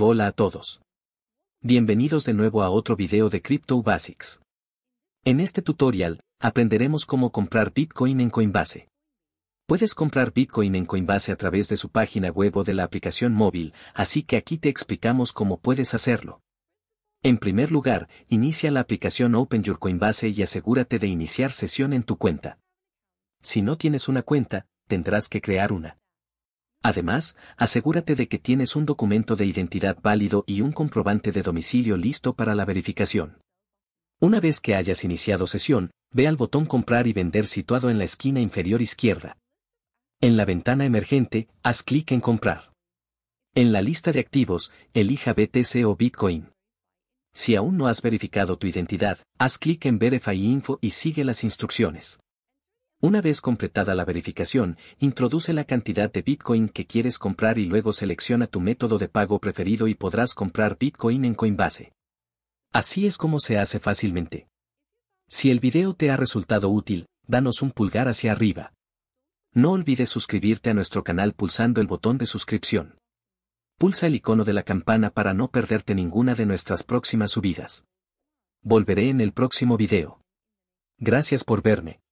hola a todos. Bienvenidos de nuevo a otro video de Crypto Basics. En este tutorial, aprenderemos cómo comprar Bitcoin en Coinbase. Puedes comprar Bitcoin en Coinbase a través de su página web o de la aplicación móvil, así que aquí te explicamos cómo puedes hacerlo. En primer lugar, inicia la aplicación Open Your Coinbase y asegúrate de iniciar sesión en tu cuenta. Si no tienes una cuenta, tendrás que crear una. Además, asegúrate de que tienes un documento de identidad válido y un comprobante de domicilio listo para la verificación. Una vez que hayas iniciado sesión, ve al botón Comprar y Vender situado en la esquina inferior izquierda. En la ventana emergente, haz clic en Comprar. En la lista de activos, elija BTC o Bitcoin. Si aún no has verificado tu identidad, haz clic en Verify Info y sigue las instrucciones. Una vez completada la verificación, introduce la cantidad de Bitcoin que quieres comprar y luego selecciona tu método de pago preferido y podrás comprar Bitcoin en Coinbase. Así es como se hace fácilmente. Si el video te ha resultado útil, danos un pulgar hacia arriba. No olvides suscribirte a nuestro canal pulsando el botón de suscripción. Pulsa el icono de la campana para no perderte ninguna de nuestras próximas subidas. Volveré en el próximo video. Gracias por verme.